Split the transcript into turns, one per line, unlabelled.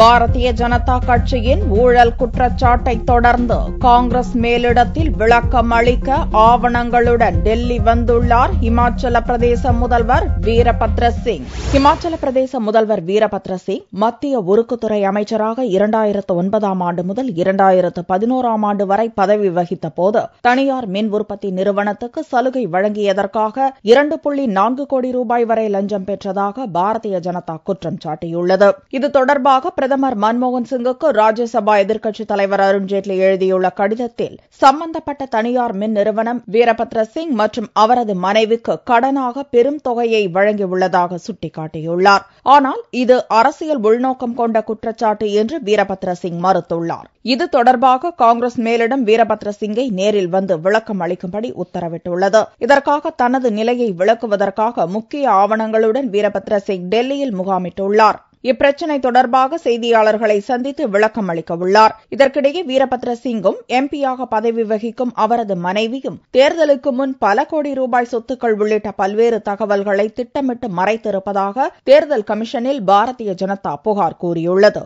பாரதிய ஜனதா கட்சியின் ஊழல் குற்றச்சாட்டை தொடர்ந்து காங்கிரஸ் மேலிடத்தில் விளக்கம் அளிக்க ஆவணங்களுடன் டெல்லி வந்துள்ளார் இமாச்சல பிரதேச முதல்வர் வீரபத்ர சிங் இமாச்சல பிரதேச முதல்வர் வீரபத்ர சிங் மத்திய உருக்குத்துறை அமைச்சராக இரண்டாயிரத்து ஒன்பதாம் ஆண்டு முதல் இரண்டாயிரத்து பதினோராம் ஆண்டு வரை பதவி வகித்த போது தனியார் மின் உற்பத்தி நிறுவனத்துக்கு சலுகை வழங்கியதற்காக இரண்டு புள்ளி நான்கு கோடி ரூபாய் வரை லஞ்சம் பெற்றதாக பாரதிய ஜனதா குற்றம் சாட்டியுள்ளது இது தொடர்பாக பிரதமர் மன்மோகன் சிங்குக்கு ராஜ்யசபா எதிர்க்கட்சித் தலைவர் அருண்ஜேட்லி எழுதியுள்ள கடிதத்தில் சம்பந்தப்பட்ட தனியார் மின் நிறுவனம் வீரபத்ர சிங் மற்றும் அவரது மனைவிக்கு கடனாக பெரும் தொகையை வழங்கியுள்ளதாக சுட்டிக்காட்டியுள்ளார் ஆனால் இது அரசியல் உள்நோக்கம் கொண்ட குற்றச்சாட்டு என்று வீரபத்ர சிங் மறுத்துள்ளார் இது தொடர்பாக காங்கிரஸ் மேலிடம் வீரபத்ர சிங்கை நேரில் வந்து விளக்கம் அளிக்கும்படி உத்தரவிட்டுள்ளது இதற்காக தனது நிலையை விளக்குவதற்காக முக்கிய ஆவணங்களுடன் வீரபத்ர சிங் டெல்லியில் முகாமிட்டுள்ளார் இப்பிரச்சினை தொடர்பாக செய்தியாளர்களை சந்தித்து விளக்கம் அளிக்கவுள்ளார் இதற்கிடையே வீரபத்ர சிங்கும் எம்பியாக பதவி வகிக்கும் அவரது மனைவியும் தேர்தலுக்கு முன் பல கோடி ரூபாய் சொத்துக்கள் உள்ளிட்ட பல்வேறு தகவல்களை திட்டமிட்டு மறைத்திருப்பதாக தேர்தல் கமிஷனில் பாரதிய ஜனதா புகார் கூறியுள்ளது